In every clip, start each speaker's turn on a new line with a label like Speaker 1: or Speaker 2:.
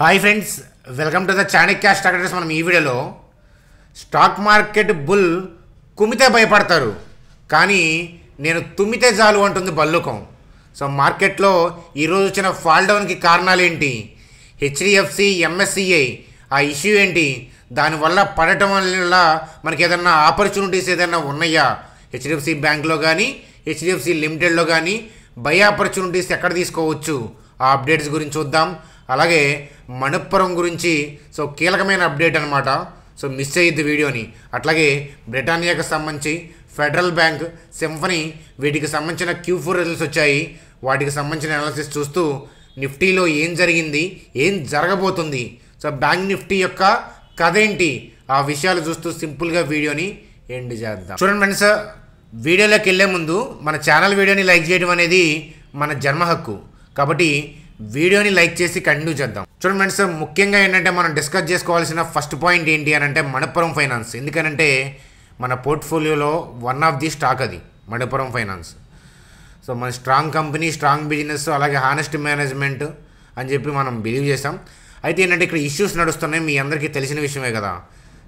Speaker 1: hi friends welcome to the Chanakya stock address మనం ఈ వీడియోలో స్టాక్ మార్కెట్ బుల్ కుమితే భయపడతారు కానీ నేను తుమ్మితే చాలు అంటుంది బల్లుకం సో మార్కెట్లో ఈరోజు వచ్చిన ఫాల్ కారణాలు ఏంటి హెచ్డిఎఫ్సి ఎంఎస్సిఐ ఆ ఇష్యూ ఏంటి దానివల్ల పడటం వల్ల మనకి ఏదన్నా ఆపర్చునిటీస్ ఏదైనా ఉన్నాయా హెచ్డిఎఫ్సి బ్యాంక్లో కానీ హెచ్డిఎఫ్సి లిమిటెడ్లో కానీ బై ఆపర్చునిటీస్ ఎక్కడ తీసుకోవచ్చు ఆ అప్డేట్స్ గురించి చూద్దాం అలాగే మణిపురం గురించి సో కీలకమైన అప్డేట్ అనమాట సో మిస్ అయ్యిద్ది వీడియోని అట్లాగే బ్రిటానియాకి సంబంధించి ఫెడరల్ బ్యాంక్ సింఫనీ వీటికి సంబంధించిన క్యూ ఫోర్ రిజల్ట్స్ వచ్చాయి వాటికి సంబంధించిన అనాలిసిస్ చూస్తూ నిఫ్టీలో ఏం జరిగింది ఏం జరగబోతుంది సో బ్యాంక్ నిఫ్టీ యొక్క కథ ఏంటి ఆ విషయాలు చూస్తూ సింపుల్గా వీడియోని ఎండ్ చేద్దాం చూడండి ఫ్రెండ్స్ వీడియోలోకి వెళ్ళే ముందు మన ఛానల్ వీడియోని లైక్ చేయడం అనేది మన జన్మ హక్కు కాబట్టి వీడియోని లైక్ చేసి కంటిన్యూ చేద్దాం చూడండి ఫ్రెండ్స్ ముఖ్యంగా ఏంటంటే మనం డిస్కస్ చేసుకోవాల్సిన ఫస్ట్ పాయింట్ ఏంటి అని అంటే మణపురం ఫైనాన్స్ ఎందుకనంటే మన పోర్ట్ఫోలియోలో వన్ ఆఫ్ ది స్టాక్ అది మణపురం ఫైనాన్స్ సో మన స్ట్రాంగ్ కంపెనీ స్ట్రాంగ్ బిజినెస్ అలాగే హానెస్ట్ మేనేజ్మెంట్ అని చెప్పి మనం బిలీవ్ చేసాం అయితే ఏంటంటే ఇక్కడ ఇష్యూస్ నడుస్తున్నాయి మీ అందరికీ తెలిసిన విషయమే కదా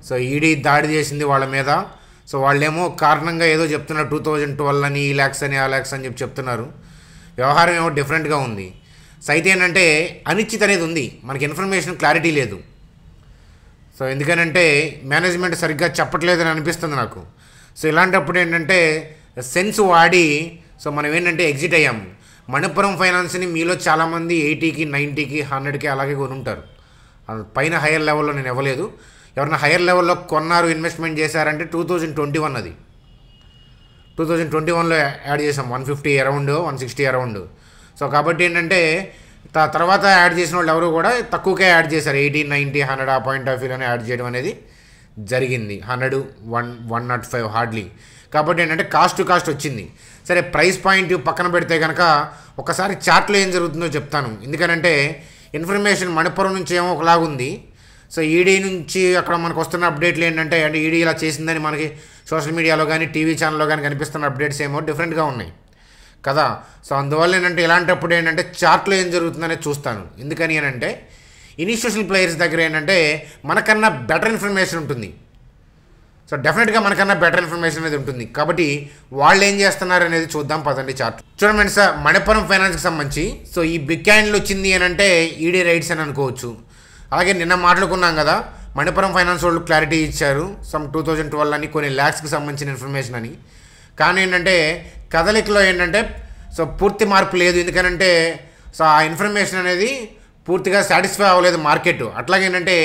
Speaker 1: సో ఈడీ దాడి చేసింది వాళ్ళ మీద సో వాళ్ళేమో కారణంగా ఏదో చెప్తున్నారు టూ థౌజండ్ ట్వెల్వ్ అని ఈ ల్యాక్స్ అని ఆ ల్యాక్స్ అని చెప్పి చెప్తున్నారు వ్యవహారం ఏమో డిఫరెంట్గా ఉంది అయితే ఏంటంటే అనిశ్చిత అనేది ఉంది మనకి ఇన్ఫర్మేషన్ క్లారిటీ లేదు సో ఎందుకనంటే మేనేజ్మెంట్ సరిగ్గా చెప్పట్లేదని అనిపిస్తుంది నాకు సో ఇలాంటప్పుడు ఏంటంటే సెన్స్ వాడి సో మనం ఏంటంటే ఎగ్జిట్ అయ్యాము మణిపురం ఫైనాన్స్ని మీలో చాలామంది ఎయిటీకి నైంటీకి హండ్రెడ్కి అలాగే కొనుంటారు పైన హయ్యర్ లెవెల్లో నేను ఇవ్వలేదు ఎవరైనా హయ్యర్ లెవెల్లో కొన్నారు ఇన్వెస్ట్మెంట్ చేశారంటే టూ థౌజండ్ ట్వంటీ వన్ అది టూ థౌజండ్ ట్వంటీ వన్లో యాడ్ చేసాం one fifty around one sixty around so కాబట్టి ఏంటంటే తర్వాత యాడ్ చేసిన వాళ్ళు ఎవరు కూడా తక్కువకే యాడ్ చేశారు ఎయిటీన్ నైంటీ హండ్రెడ్ ఆ పాయింట్ ఆఫ్ వ్యూలోనే యాడ్ చేయడం అనేది జరిగింది hundred one one not five hardly కాబట్టి ఏంటంటే కాస్ట్ కాస్ట్ వచ్చింది సరే ప్రైస్ పాయింట్ పక్కన పెడితే కనుక ఒకసారి చార్ట్లో ఏం జరుగుతుందో చెప్తాను ఎందుకనంటే ఇన్ఫర్మేషన్ మణిపురం నుంచి ఏమో ఒకలాగుంది సో ఈడీ నుంచి అక్కడ మనకు వస్తున్న అప్డేట్లు ఏంటంటే అంటే ఈడీ ఇలా చేసిందని మనకి సోషల్ మీడియాలో కానీ టీవీ ఛానల్లో కానీ కనిపిస్తున్న అప్డేట్స్ ఏమో డిఫరెంట్గా ఉన్నాయి కదా సో అందువల్ల ఏంటంటే ఇలాంటప్పుడు ఏంటంటే చార్ట్లో ఏం జరుగుతుందనే చూస్తాను ఎందుకని అంటే ఇనిషియేషన్ ప్లేయర్స్ దగ్గర ఏంటంటే మనకన్నా బెటర్ ఇన్ఫర్మేషన్ ఉంటుంది సో డెఫినెట్గా మనకన్నా బెటర్ ఇన్ఫర్మేషన్ అనేది ఉంటుంది కాబట్టి వాళ్ళు ఏం చేస్తున్నారు అనేది చూద్దాం పదండి చార్ట్ చూడండి సార్ మణిపురం ఫైనాన్స్కి సంబంధించి సో ఈ బిగ్ క్యాండ్లు వచ్చింది అని అంటే ఈడీ రైట్స్ అని అనుకోవచ్చు అలాగే నిన్న మాట్లాడుకున్నాం కదా మణిపురం ఫైనాన్స్ వాళ్ళు క్లారిటీ ఇచ్చారు సమ్ టూ థౌజండ్ ట్వెల్వ్ అని కొన్ని ల్యాక్స్కి సంబంధించిన ఇన్ఫర్మేషన్ అని కానీ ఏంటంటే కదలికలో ఏంటంటే సో పూర్తి మార్పు లేదు ఎందుకనంటే సో ఆ ఇన్ఫర్మేషన్ అనేది పూర్తిగా సాటిస్ఫై అవ్వలేదు మార్కెట్ అట్లాగేంటంటే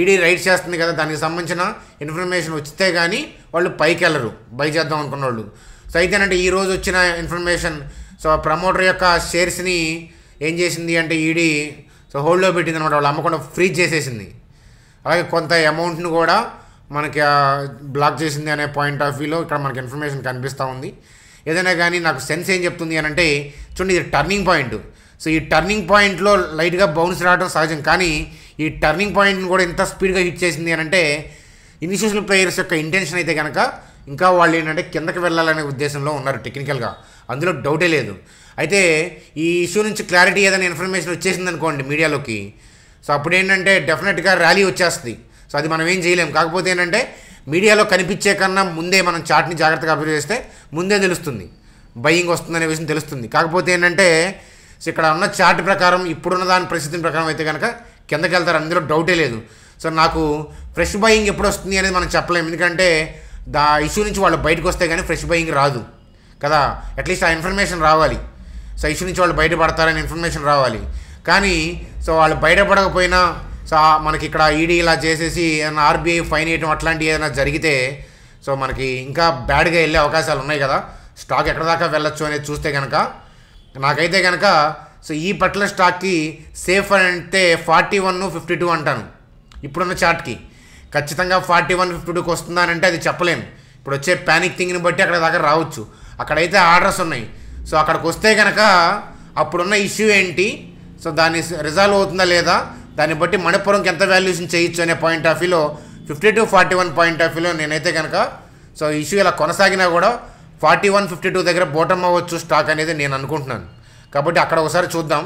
Speaker 1: ఈడీ రైట్ చేస్తుంది కదా దానికి సంబంధించిన ఇన్ఫర్మేషన్ వచ్చితే కానీ వాళ్ళు పైకి వెళ్ళరు బై చేద్దాం అనుకున్న వాళ్ళు సో అయితే అయితేనంటే ఈరోజు వచ్చిన ఇన్ఫర్మేషన్ సో ప్రమోటర్ యొక్క షేర్స్ని ఏం చేసింది అంటే ఈడీ సో హోల్డ్లో పెట్టింది అనమాట వాళ్ళు అమ్మకుండా ఫ్రీజ్ చేసేసింది అలాగే కొంత అమౌంట్ను కూడా మనకి బ్లాక్ చేసింది అనే పాయింట్ ఆఫ్ వ్యూలో ఇక్కడ మనకి ఇన్ఫర్మేషన్ కనిపిస్తూ ఉంది ఏదైనా కానీ నాకు సెన్స్ ఏం చెప్తుంది అని అంటే చూడండి ఇది టర్నింగ్ పాయింట్ సో ఈ టర్నింగ్ పాయింట్లో లైట్గా బౌన్స్ రావడం సహజం కానీ ఈ టర్నింగ్ పాయింట్ని కూడా ఇంత స్పీడ్గా హిట్ చేసింది అని అంటే ఇనిషియేషన్ ప్లేయర్స్ యొక్క ఇంటెన్షన్ అయితే కనుక ఇంకా వాళ్ళు ఏంటంటే కిందకి వెళ్ళాలనే ఉద్దేశంలో ఉన్నారు టెక్నికల్గా అందులో డౌటే లేదు అయితే ఈ ఇష్యూ నుంచి క్లారిటీ ఏదైనా ఇన్ఫర్మేషన్ వచ్చేసింది అనుకోండి మీడియాలోకి సో అప్పుడు ఏంటంటే డెఫినెట్గా ర్యాలీ వచ్చేస్తుంది సో అది మనం ఏం చేయలేం కాకపోతే ఏంటంటే మీడియాలో కనిపించే కన్నా ముందే మనం చాట్ని జాగ్రత్తగా అభివృద్ధి చేస్తే ముందే తెలుస్తుంది బయింగ్ వస్తుందనే విషయం తెలుస్తుంది కాకపోతే ఏంటంటే సో ఇక్కడ ఉన్న చాట్ ప్రకారం ఇప్పుడున్న దాని పరిస్థితి ప్రకారం అయితే కనుక కిందకి వెళ్తారు అందులో డౌటే లేదు సో నాకు ఫ్రెష్ బయింగ్ ఎప్పుడు వస్తుంది అనేది మనం చెప్పలేము ఎందుకంటే దా ఇష్యూ నుంచి వాళ్ళు బయటకు వస్తే కానీ ఫ్రెష్ బయింగ్ రాదు కదా అట్లీస్ట్ ఆ ఇన్ఫర్మేషన్ రావాలి సో ఇష్యూ నుంచి వాళ్ళు బయటపడతారని ఇన్ఫర్మేషన్ రావాలి కానీ సో వాళ్ళు బయటపడకపోయినా సో మనకి ఇక్కడ ఈడీ ఇలా చేసేసి ఏదైనా ఆర్బీఐ ఫైన్ వేయటం అట్లాంటివి ఏదైనా జరిగితే సో మనకి ఇంకా బ్యాడ్గా వెళ్ళే అవకాశాలు ఉన్నాయి కదా స్టాక్ ఎక్కడ దాకా వెళ్ళొచ్చు అనేది చూస్తే కనుక నాకైతే కనుక సో ఈ పట్ల స్టాక్కి సేఫ్ అని అంటే ఫార్టీ వన్ ఫిఫ్టీ టూ అంటాను ఇప్పుడున్న చార్ట్కి ఖచ్చితంగా ఫార్టీ వన్ ఫిఫ్టీ టూకి వస్తుందానంటే అది చెప్పలేము ఇప్పుడు వచ్చే ప్యానిక్ థింగ్ని బట్టి అక్కడ దాకా రావచ్చు అక్కడైతే ఆర్డర్స్ ఉన్నాయి సో అక్కడికి వస్తే కనుక అప్పుడున్న ఇష్యూ ఏంటి సో దాన్ని రిజాల్వ్ అవుతుందా లేదా దాన్ని బట్టి మణిపురంకి ఎంత వాల్యూషన్ చేయొచ్చు అనే పాయింట్ ఆఫ్ వ్యూలో fifty to forty one point of వ్యూలో నేనైతే కనుక సో ఇష్యూ ఇలా కొనసాగినా కూడా ఫార్టీ వన్ ఫిఫ్టీ టూ దగ్గర బోటమ్ అవ్వచ్చు స్టాక్ అనేది నేను అనుకుంటున్నాను కాబట్టి అక్కడ ఒకసారి చూద్దాం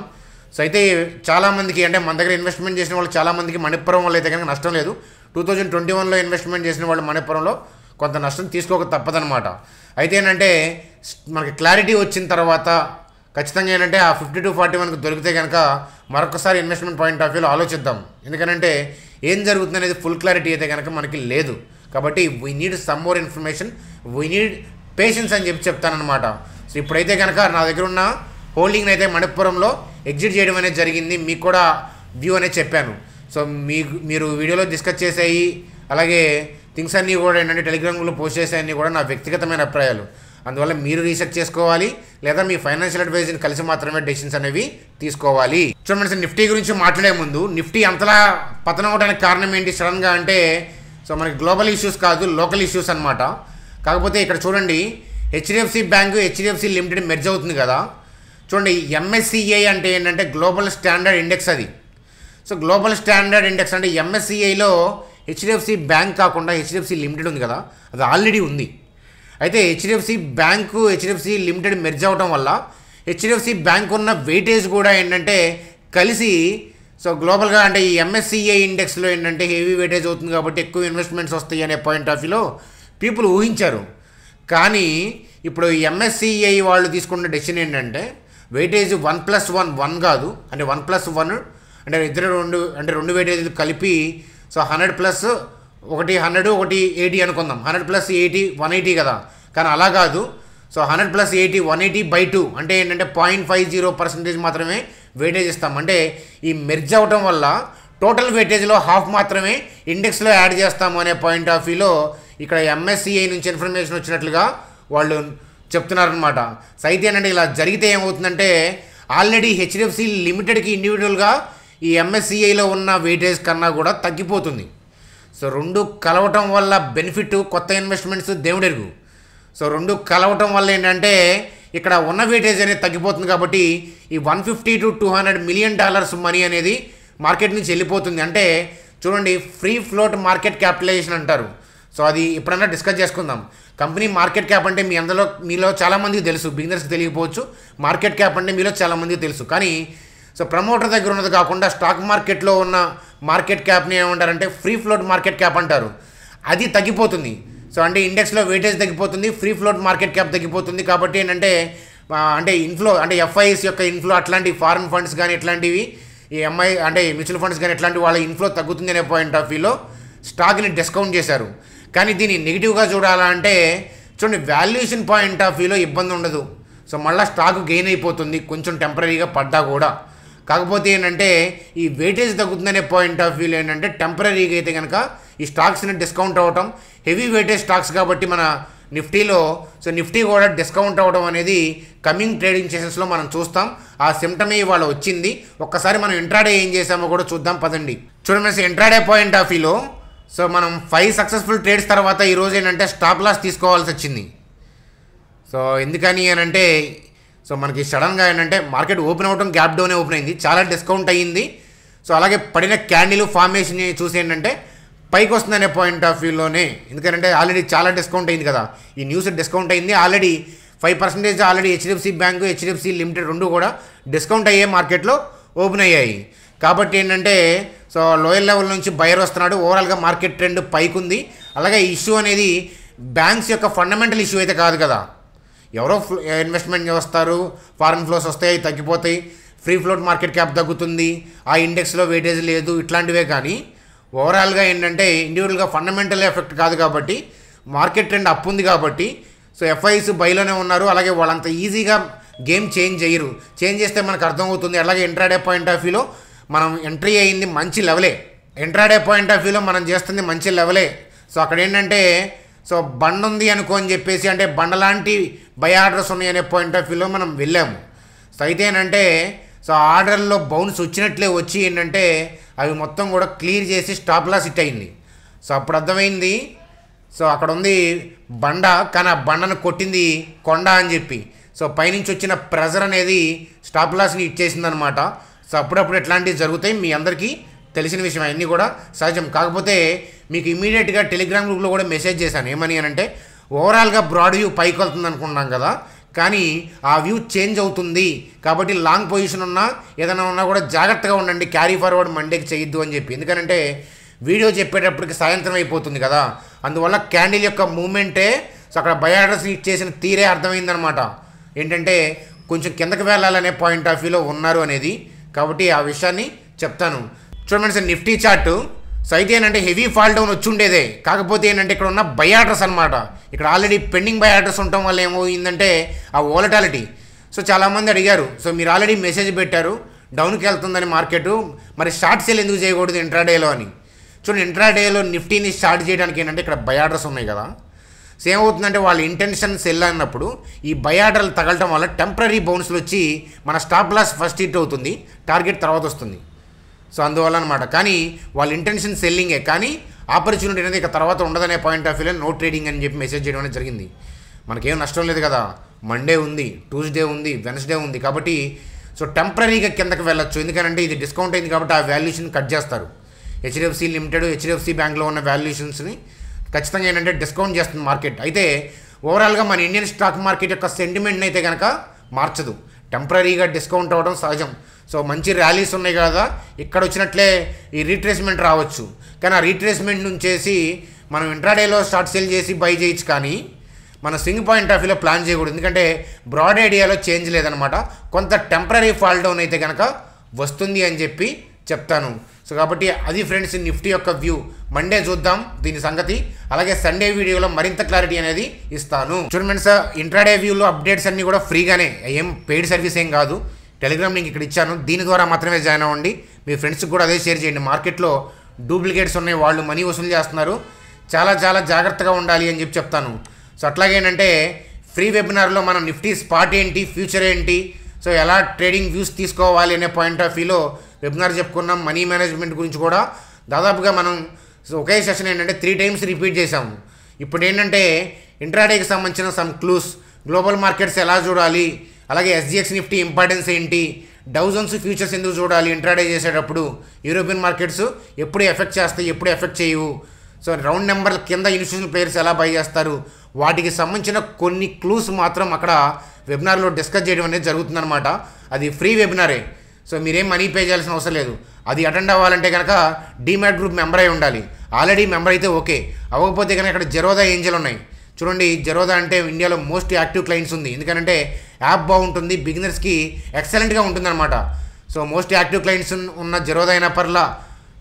Speaker 1: సో అయితే చాలామందికి అంటే మన దగ్గర ఇన్వెస్ట్మెంట్ చేసిన వాళ్ళు చాలామందికి మణిపురం వల్ల అయితే కనుక నష్టం లేదు టూ థౌజండ్ ట్వంటీ వన్లో ఇన్వెస్ట్మెంట్ చేసిన వాళ్ళు మణిపురంలో కొంత నష్టం తీసుకోక తప్పదనమాట అయితే ఏంటంటే మనకి క్లారిటీ వచ్చిన తర్వాత ఖచ్చితంగా ఏంటంటే ఆ ఫిఫ్టీ టు ఫార్టీ వన్కి దొరికితే కనుక మరొకసారి ఇన్వెస్ట్మెంట్ పాయింట్ ఆఫ్ వ్యూలో ఆలోచిద్దాం ఎందుకంటే ఏం జరుగుతుంది అనేది ఫుల్ క్లారిటీ అయితే కనుక మనకి లేదు కాబట్టి we need some more information we need patience అని చెప్పి చెప్తానమాట సో ఇప్పుడైతే కనుక నా దగ్గర ఉన్న హోల్డింగ్ని అయితే మణిపురంలో ఎగ్జిట్ చేయడం అనేది జరిగింది మీకు కూడా వ్యూ అనేది చెప్పాను సో మీకు మీరు వీడియోలో డిస్కస్ చేసేవి అలాగే థింగ్స్ అన్నీ కూడా ఏంటంటే టెలిగ్రామ్లో పోస్ట్ చేసేవన్నీ కూడా నా వ్యక్తిగతమైన అభిప్రాయాలు అందువల్ల మీరు రీసెర్చ్ చేసుకోవాలి లేదా మీ ఫైనాన్షియల్ అడ్వైజర్ని కలిసి మాత్రమే డెసిషన్స్ అనేవి తీసుకోవాలి చూడండి సార్ నిఫ్టీ గురించి మాట్లాడే ముందు నిఫ్టీ అంతలా పతనం అవడానికి కారణం ఏంటి సడన్గా అంటే సో మనకి గ్లోబల్ ఇష్యూస్ కాదు లోకల్ ఇష్యూస్ అనమాట కాకపోతే ఇక్కడ చూడండి HDFC bank HDFC limited merge అవుతుంది కదా చూడండి ఎంఎస్సిఐ అంటే ఏంటంటే గ్లోబల్ స్టాండర్డ్ ఇండెక్స్ అది సో గ్లోబల్ స్టాండర్డ్ ఇండెక్స్ అంటే ఎంఎస్సిఐలో హెచ్డిఎఫ్సి బ్యాంక్ కాకుండా హెచ్డిఎఫ్సి లిమిటెడ్ ఉంది కదా అది ఆల్రెడీ ఉంది అయితే HDFC bank HDFC limited merge అవడం వల్ల హెచ్డిఎఫ్సి బ్యాంక్ ఉన్న వెయిటేజ్ కూడా ఏంటంటే కలిసి సో గ్లోబల్గా అంటే ఈ ఎంఎస్సిఐ ఇండెక్స్లో ఏంటంటే హెవీ వెయిటేజ్ అవుతుంది కాబట్టి ఎక్కువ ఇన్వెస్ట్మెంట్స్ వస్తాయి అనే పాయింట్ ఆఫ్ వ్యూలో పీపుల్ ఊహించారు కానీ ఇప్పుడు ఎంఎస్సిఐ వాళ్ళు తీసుకున్న డెసిషన్ ఏంటంటే weightage one plus one one కాదు అంటే వన్ ప్లస్ వన్ అంటే ఇద్దరు రెండు అంటే రెండు వెయిటేజీలు కలిపి సో హండ్రెడ్ ప్లస్ ఒకటి హండ్రెడ్ ఒకటి ఎయిటీ అనుకుందాం hundred plus eighty one eighty కదా కానీ అలా కాదు so hundred plus eighty one eighty by two అంటే ఏంటంటే పాయింట్ ఫైవ్ జీరో పర్సెంటేజ్ మాత్రమే వెయిటేజ్ ఇస్తాం అంటే ఈ మెర్జ్ అవ్వటం వల్ల టోటల్ వెయిటేజ్లో హాఫ్ మాత్రమే ఇండెక్స్లో యాడ్ చేస్తాము అనే పాయింట్ ఆఫ్ వ్యూలో ఇక్కడ ఎంఎస్సిఐ నుంచి ఇన్ఫర్మేషన్ వచ్చినట్లుగా వాళ్ళు చెప్తున్నారనమాట సో అయితే ఏంటంటే ఇలా జరిగితే ఏమవుతుందంటే ఆల్రెడీ హెచ్డిఎఫ్సి లిమిటెడ్కి ఇండివిజువల్గా ఈ ఎంఎస్సిఐలో ఉన్న వెయిటేజ్ కన్నా కూడా తగ్గిపోతుంది సో రెండు కలవటం వల్ల బెనిఫిట్ కొత్త ఇన్వెస్ట్మెంట్స్ దేవుడెరుగు సో రెండు కలవటం వల్ల ఏంటంటే ఇక్కడ ఉన్న వెయిటేజ్ అనేది తగ్గిపోతుంది కాబట్టి ఈ one fifty to two hundred million dollars money అనేది మార్కెట్ నుంచి వెళ్ళిపోతుంది అంటే చూడండి ఫ్రీ ఫ్లోట్ మార్కెట్ క్యాపిటలైజేషన్ అంటారు సో అది ఎప్పుడన్నా డిస్కస్ చేసుకుందాం కంపెనీ మార్కెట్ క్యాప్ అంటే మీ అందులో మీలో చాలామందికి తెలుసు బిగినర్స్కి తెలియకపోవచ్చు మార్కెట్ క్యాప్ అంటే మీలో చాలామందికి తెలుసు కానీ సో ప్రమోటర్ దగ్గర ఉన్నది కాకుండా స్టాక్ మార్కెట్లో ఉన్న మార్కెట్ క్యాప్ని ఏమంటారంటే ఫ్రీ ఫ్లోట్ మార్కెట్ క్యాప్ అంటారు అది తగ్గిపోతుంది సో అంటే ఇండెక్స్లో వెయిటేజ్ తగ్గిపోతుంది ఫ్రీ ఫ్లోట్ మార్కెట్ క్యాప్ తగ్గిపోతుంది కాబట్టి ఏంటంటే అంటే ఇన్ఫ్లో అంటే ఎఫ్ఐఎస్ యొక్క ఇన్ఫ్లో అట్లాంటి ఫారిన్ ఫండ్స్ కానీ ఇట్లాంటివి ఈ ఎంఐ అంటే మ్యూచువల్ ఫండ్స్ కానీ ఇట్లాంటి వాళ్ళ ఇన్ఫ్లో తగ్గుతుంది అనే పాయింట్ ఆఫ్ వ్యూలో స్టాక్ని డిస్కౌంట్ చేశారు కానీ దీన్ని నెగిటివ్గా చూడాలంటే చూడండి వాల్యుయేషన్ పాయింట్ ఆఫ్ వ్యూలో ఇబ్బంది ఉండదు సో మళ్ళీ స్టాక్ గెయిన్ అయిపోతుంది కొంచెం టెంపరీగా పడ్డా కూడా కాకపోతే ఏంటంటే ఈ వెయిటేజ్ తగ్గుతుందనే పాయింట్ ఆఫ్ వ్యూలో ఏంటంటే టెంపరీగా అయితే కనుక ఈ స్టాక్స్ని డిస్కౌంట్ అవ్వటం హెవీ వెయిటేజ్ స్టాక్స్ కాబట్టి మన నిఫ్టీలో సో నిఫ్టీ కూడా డిస్కౌంట్ అవ్వడం అనేది కమింగ్ ట్రేడింగ్ సెషన్స్లో మనం చూస్తాం ఆ సిమ్టమే ఇవాళ వచ్చింది ఒక్కసారి మనం ఇంట్రాడే ఏం చేసామో కూడా చూద్దాం పదండి చూడండి ఇంట్రాడే పాయింట్ ఆఫ్ వ్యూలో సో మనం ఫైవ్ సక్సెస్ఫుల్ ట్రేడ్స్ తర్వాత ఈరోజు ఏంటంటే స్టాప్ లాస్ తీసుకోవాల్సి వచ్చింది సో ఎందుకని అని అంటే సో మనకి సడన్గా ఏంటంటే మార్కెట్ ఓపెన్ అవ్వడం గ్యాప్ డౌనే ఓపెన్ అయింది చాలా డిస్కౌంట్ అయ్యింది సో అలాగే పడిన క్యాండిల్ ఫార్మేషన్ చూసి ఏంటంటే పైకి వస్తుందనే పాయింట్ ఆఫ్ వ్యూలోనే ఎందుకంటే ఆల్రెడీ చాలా డిస్కౌంట్ అయింది కదా ఈ న్యూస్ డిస్కౌంట్ అయింది already five percentage already HDFC bank HDFC limited రెండు కూడా డిస్కౌంట్ అయ్యే మార్కెట్లో ఓపెన్ అయ్యాయి కాబట్టి ఏంటంటే సో లోయర్ లెవెల్ నుంచి బయర్ వస్తున్నాడు ఓవరాల్గా మార్కెట్ ట్రెండ్ పైకి ఉంది అలాగే ఇష్యూ అనేది బ్యాంక్స్ యొక్క ఫండమెంటల్ ఇష్యూ అయితే కాదు కదా ఎవరో ఇన్వెస్ట్మెంట్ వస్తారు ఫారిన్ ఫ్లోస్ వస్తాయి తగ్గిపోతాయి ఫ్రీ ఫ్లోట్ మార్కెట్ క్యాప్ తగ్గుతుంది ఆ ఇండెక్స్లో వెయిటేజ్ లేదు ఇట్లాంటివే కానీ ఓవరాల్గా ఏంటంటే ఇండివిజువల్గా ఫండమెంటల్ ఎఫెక్ట్ కాదు కాబట్టి మార్కెట్ ట్రెండ్ అప్ ఉంది కాబట్టి సో ఎఫ్ఐస్ బైలోనే ఉన్నారు అలాగే వాళ్ళంత ఈజీగా గేమ్ చేంజ్ చేయరు చేంజ్ చేస్తే మనకు అర్థమవుతుంది అలాగే ఇంట్రాడే పాయింట్ ఆఫ్ వ్యూలో మనం ఎంట్రీ అయ్యింది మంచి లెవలే ఇంట్రాడే పాయింట్ ఆఫ్ వ్యూలో మనం చేస్తుంది మంచి లెవలే సో అక్కడ ఏంటంటే సో బండ ఉంది అనుకో అని చెప్పేసి అంటే బండలాంటి బై ఆర్డర్స్ ఉన్నాయనే పాయింట్ ఆఫ్ వ్యూలో మనం వెళ్ళాము సో అయితే ఏంటంటే సో ఆర్డర్లో బౌన్స్ వచ్చినట్లే వచ్చి ఏంటంటే అవి మొత్తం కూడా క్లియర్ చేసి స్టాప్ లాస్ హిట్ అయింది సో అప్పుడు అర్థమైంది సో అక్కడ ఉంది బండ కానీ ఆ బండను కొట్టింది కొండ అని చెప్పి సో పైనుంచి వచ్చిన ప్రెజర్ అనేది స్టాప్ లాస్ని ఇచ్చేసిందనమాట సో అప్పుడప్పుడు ఎట్లాంటివి జరుగుతాయి మీ అందరికీ తెలిసిన విషయం అన్నీ కూడా సహజం కాకపోతే మీకు ఇమీడియట్గా టెలిగ్రామ్ గ్రూప్లో కూడా మెసేజ్ చేశాను ఏమని అంటే ఓవరాల్గా బ్రాడ్ వ్యూ పైకి వెళ్తుంది అనుకున్నాం కదా కానీ ఆ వ్యూ చేంజ్ అవుతుంది కాబట్టి లాంగ్ పొజిషన్ ఉన్నా ఏదైనా ఉన్నా కూడా జాగ్రత్తగా ఉండండి క్యారీ ఫార్వర్డ్ మండేకి చేయొద్దు అని చెప్పి ఎందుకంటే వీడియో చెప్పేటప్పటికి సాయంత్రం అయిపోతుంది కదా అందువల్ల క్యాండిల్ యొక్క మూమెంటే సో అక్కడ బయాడ్రస్ రీడ్ చేసిన తీరే అర్థమైందనమాట ఏంటంటే కొంచెం కిందకి వెళ్ళాలనే పాయింట్ ఆఫ్ వ్యూలో ఉన్నారు అనేది కాబట్టి ఆ విషయాన్ని చెప్తాను చూడండి సార్ నిఫ్టీ చార్ట్ సో అయితే ఏంటంటే హెవీ ఫాల్ డౌన్ ఉండేదే కాకపోతే ఏంటంటే ఇక్కడ ఉన్న బై ఆర్డర్స్ అనమాట ఇక్కడ ఆల్రెడీ పెండింగ్ బై ఆర్డర్స్ ఉండటం వల్ల ఏమవుతుందంటే ఆ ఓలటాలిటీ సో చాలామంది అడిగారు సో మీరు ఆల్రెడీ మెసేజ్ పెట్టారు డౌన్కి వెళ్తుందని మార్కెట్ మరి షార్ట్ సేల్ ఎందుకు చేయకూడదు ఇంట్రాడేలో అని చూడండి ఇంట్రాడేలో నిఫ్టీని షార్ట్ చేయడానికి ఏంటంటే ఇక్కడ బై ఆర్డర్స్ ఉన్నాయి కదా సో ఏమవుతుందంటే వాళ్ళ ఇంటెన్షన్ సెల్ అన్నప్పుడు ఈ బై ఆర్డర్లు తగలటం వల్ల టెంపరీ బౌన్స్లు వచ్చి మన స్టాప్ లాస్ ఫస్ట్ హిట్ అవుతుంది టార్గెట్ తర్వాత వస్తుంది సో అందువల్ల అనమాట కానీ వాళ్ళ ఇంటెన్షన్ సెల్లింగే కానీ ఆపర్చునిటీ అనేది ఇక తర్వాత ఉండదనే పాయింట్ ఆఫ్ వ్యూలో నో ట్రేడింగ్ అని చెప్పి మెసేజ్ చేయడం అనేది జరిగింది మనకేం నష్టం లేదు కదా మండే ఉంది ట్యూస్డే ఉంది వెన్స్డే ఉంది కాబట్టి సో టెంపరీగా కిందకి వెళ్ళొచ్చు ఎందుకంటే ఇది డిస్కౌంట్ అయింది కాబట్టి ఆ వాల్యుయేషన్ కట్ చేస్తారు హెచ్డిఎఫ్సి లిమిటెడ్ హెచ్డిఎఫ్సి బ్యాంక్లో ఉన్న వాల్యుయేషన్స్ని ఖచ్చితంగా ఏంటంటే డిస్కౌంట్ చేస్తుంది మార్కెట్ అయితే ఓవరాల్గా మన ఇండియన్ స్టాక్ మార్కెట్ యొక్క సెంటిమెంట్ని అయితే కనుక మార్చదు టెంపరీగా డిస్కౌంట్ అవ్వడం సహజం సో మంచి ర్యాలీస్ ఉన్నాయి కదా ఇక్కడ వచ్చినట్లే ఈ రీట్రేస్మెంట్ రావచ్చు కానీ ఆ రీట్రేస్మెంట్ నుంచేసి మనం ఇంట్రాడేలో షార్ట్ సేల్ చేసి బై చేయొచ్చు కానీ మన సింగ్ పాయింట్ ఆఫ్ వ్యూలో ప్లాన్ చేయకూడదు ఎందుకంటే బ్రాడ్ ఐడియాలో చేంజ్ లేదనమాట కొంత టెంపరీ ఫాల్ డౌన్ అయితే కనుక వస్తుంది అని చెప్పి చెప్తాను సో కాబట్టి అది ఫ్రెండ్స్ నిఫ్టీ యొక్క వ్యూ మండే చూద్దాం దీని సంగతి అలాగే సండే వీడియోలో మరింత క్లారిటీ అనేది ఇస్తాను చూడండి సార్ ఇంట్రాడే వ్యూలో అప్డేట్స్ అన్నీ కూడా ఫ్రీగానే ఏం పెయిడ్ సర్వీస్ ఏం కాదు టెలిగ్రామ్ లింక్ ఇక్కడ ఇచ్చాను దీని ద్వారా మాత్రమే జాయిన్ అవ్వండి మీ ఫ్రెండ్స్కి కూడా అదే షేర్ చేయండి మార్కెట్లో డూప్లికేట్స్ ఉన్నాయి వాళ్ళు మనీ వసూలు చేస్తున్నారు చాలా చాలా జాగ్రత్తగా ఉండాలి అని చెప్పి చెప్తాను సో అట్లాగేంటంటే ఫ్రీ వెబినార్లో మనం నిఫ్టీ స్పాట్ ఏంటి ఫ్యూచర్ ఏంటి సో ఎలా ట్రేడింగ్ వ్యూస్ తీసుకోవాలి అనే పాయింట్ ఆఫ్ వ్యూలో వెబినార్ చెప్పుకున్నాం మనీ మేనేజ్మెంట్ గురించి కూడా దాదాపుగా మనం ఒకే సెషన్ ఏంటంటే త్రీ టైమ్స్ రిపీట్ చేసాము ఇప్పుడు ఏంటంటే ఇంట్రాడేకి సంబంధించిన సమ్ క్లూస్ గ్లోబల్ మార్కెట్స్ ఎలా చూడాలి అలాగే ఎస్జిఎక్స్ నిఫ్టీ ఇంపార్టెన్స్ ఏంటి డౌజన్స్ ఫ్యూచర్స్ ఎందుకు చూడాలి ఇంట్రాడే చేసేటప్పుడు యూరోపియన్ మార్కెట్స్ ఎప్పుడు ఎఫెక్ట్ చేస్తాయి ఎప్పుడు ఎఫెక్ట్ చేయవు సో రౌండ్ నెంబర్ కింద ఇన్స్టిట్యూషన్ ప్లేయర్స్ ఎలా బై చేస్తారు వాటికి సంబంధించిన కొన్ని క్లూస్ మాత్రం అక్కడ వెబినార్లో డిస్కస్ చేయడం అనేది జరుగుతుందన్నమాట అది ఫ్రీ వెబినారే సో మీరేం మనీ పే చేయాల్సిన అవసరం లేదు అది అటెండ్ అవ్వాలంటే కనుక డీమ్యాట్ గ్రూప్ మెంబర్ అయి ఉండాలి ఆల్రెడీ మెంబర్ అయితే ఓకే అవ్వకపోతే కనుక ఇక్కడ జరోదా ఏంజల్ ఉన్నాయి చూడండి జరోదా అంటే ఇండియాలో మోస్ట్ యాక్టివ్ క్లయింట్స్ ఉంది ఎందుకంటే యాప్ బాగుంటుంది బిగినర్స్కి ఎక్సలెంట్గా ఉంటుందన్నమాట సో మోస్ట్ యాక్టివ్ క్లయింట్స్ ఉన్న జరోదా అయినా పర్లా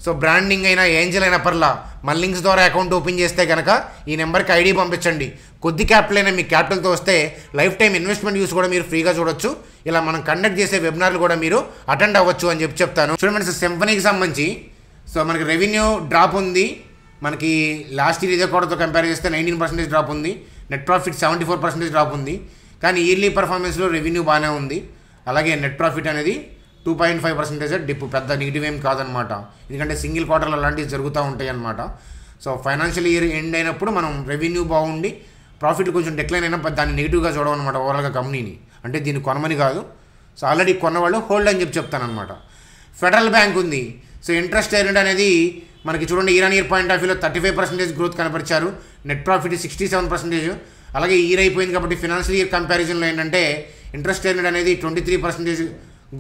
Speaker 1: సో బ్రాండింగ్ అయినా ఏంజల్ అయినా పర్లా మన లింక్స్ ద్వారా అకౌంట్ ఓపెన్ చేస్తే కనుక ఈ నెంబర్కి ఐడి పంపించండి కొద్ది క్యాపిటల్ అయినా మీ క్యాపిటల్తో వస్తే లైఫ్ టైం ఇన్వెస్ట్మెంట్ యూస్ కూడా మీరు ఫ్రీగా చూడొచ్చు ఇలా మనం కండక్ట్ చేసే వెబినార్లు కూడా మీరు అటెండ్ అవ్వచ్చు అని చెప్పి చెప్తాను చూడండి మనకి సింఫనీకి సంబంధించి సో మనకి రెవెన్యూ డ్రాప్ ఉంది మనకి లాస్ట్ ఇయర్ ఇదే కోడతో కంపేర్ చేస్తే నైన్టీన్ పర్సెంటేజ్ డ్రాప్ ఉంది net profit seventy four percentage drop ఉంది కానీ ఇయర్లీ పర్ఫార్మెన్స్లో రెవెన్యూ బాగానే ఉంది అలాగే నెట్ ప్రాఫిట్ అనేది two point five percentage dip పెద్ద నెగిటివ్ ఏం కాదనమాట ఎందుకంటే సింగిల్ క్వార్టర్లు అలాంటివి జరుగుతూ ఉంటాయి అనమాట సో ఫైనాన్షియల్ ఇయర్ ఎండ్ అయినప్పుడు మనం రెవెన్యూ బాగుండి ప్రాఫిట్లు కొంచెం డిక్లైన్ అయినా దాన్ని నెగిటివ్గా అనమాట ఓవరాల్గా కంపెనీని అంటే దీన్ని కొనమని కాదు సో ఆల్రెడీ కొన్నవాళ్ళు హోల్డ్ అని చెప్పి చెప్తానమాట ఫెడరల్ బ్యాంక్ ఉంది సో ఇంట్రెస్ట్ ఎర్న్ అనేది మనకి చూడండి ఇయర్ ఇయర్ పాయింట్ ఆఫ్ వ్యూలో థర్టీ ఫైవ్ పర్సెంటేజ్ గ్రోత్ కనపరిచారు net profit sixty seven percentage అలాగే ఇయర్ అయిపోయింది కాబట్టి ఫినాన్షియల్ ఇయర్ కంపారిజన్లో ఏంటంటే ఇంట్రెస్ట్ ఎర్న్ అనేది ట్వంటీ త్రీ పర్సెంటేజ్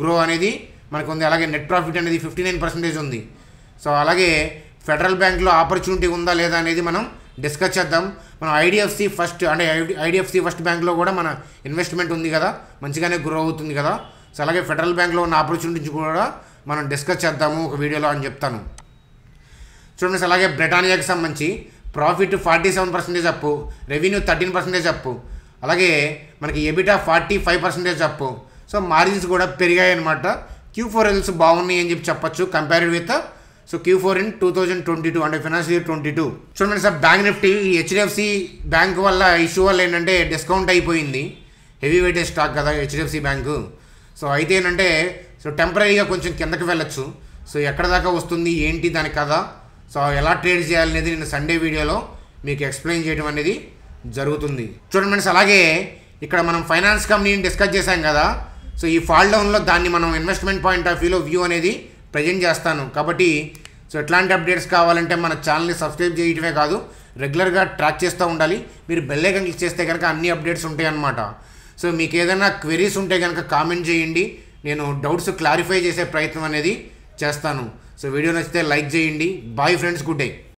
Speaker 1: గ్రో అనేది మనకు ఉంది అలాగే నెట్ ప్రాఫిట్ అనేది ఫిఫ్టీ నైన్ పర్సెంటేజ్ ఉంది సో అలాగే ఫెడరల్ బ్యాంక్లో ఆపర్చునిటీ ఉందా లేదా అనేది మనం డిస్కస్ చేద్దాం మనం ఐడిఎఫ్సి ఫస్ట్ అంటే ఐడిఎఫ్సి ఫస్ట్ బ్యాంక్లో కూడా మన ఇన్వెస్ట్మెంట్ ఉంది కదా మంచిగానే గ్రో అవుతుంది కదా సో అలాగే ఫెడరల్ బ్యాంక్లో ఉన్న ఆపర్చునిటీస్ కూడా మనం డిస్కస్ చేద్దాము ఒక వీడియోలో అని చెప్తాను చూడండి అలాగే బ్రిటానియాకి సంబంధించి profit forty seven percentage up revenue thirteen percentage up అలాగే మనకి EBITDA forty five percentage up so margins కూడా పెరిగాయి అనమాట క్యూ ఫోర్ రిజల్ట్స్ బాగున్నాయి అని చెప్పి చెప్పచ్చు compared with so Q four in two thousand twenty two అంటే ఫైనాన్షియల్ ఇయర్ ట్వంటీ టూ చూడండి సార్ బ్యాంక్ నిఫ్టీ ఈ హెచ్డిఎఫ్సి బ్యాంక్ వల్ల ఇష్యూ వల్ల ఏంటంటే డిస్కౌంట్ అయిపోయింది హెవీ వెయిటేజ్ స్టాక్ కదా హెచ్డిఎఫ్సి బ్యాంకు సో అయితే ఏంటంటే సో టెంపరీగా కొంచెం కిందకి వెళ్ళొచ్చు సో ఎక్కడ దాకా వస్తుంది ఏంటి దాని కదా సో ఎలా ట్రేడ్ చేయాలనేది నేను సండే వీడియోలో మీకు ఎక్స్ప్లెయిన్ చేయడం అనేది జరుగుతుంది చూడండి ఫ్రెండ్స్ అలాగే ఇక్కడ మనం ఫైనాన్స్ కంపెనీని డిస్కస్ చేశాం కదా సో ఈ ఫాల్ డౌన్లో దాన్ని మనం ఇన్వెస్ట్మెంట్ పాయింట్ ఆఫ్ వ్యూలో వ్యూ అనేది ప్రజెంట్ చేస్తాను కాబట్టి సో ఎట్లాంటి అప్డేట్స్ కావాలంటే మన ఛానల్ని సబ్స్క్రైబ్ చేయటమే కాదు రెగ్యులర్గా ట్రాక్ చేస్తూ ఉండాలి మీరు కనుక క్లిక్ చేస్తే కనుక అన్ని అప్డేట్స్ ఉంటాయి అన్నమాట సో మీకు ఏదైనా క్వెరీస్ ఉంటే కనుక కామెంట్ చేయండి నేను డౌట్స్ క్లారిఫై చేసే ప్రయత్నం అనేది చేస్తాను సో వీడియో నచ్చితే లైక్ చేయండి బాయ్ ఫ్రెండ్స్ గుడ్ డే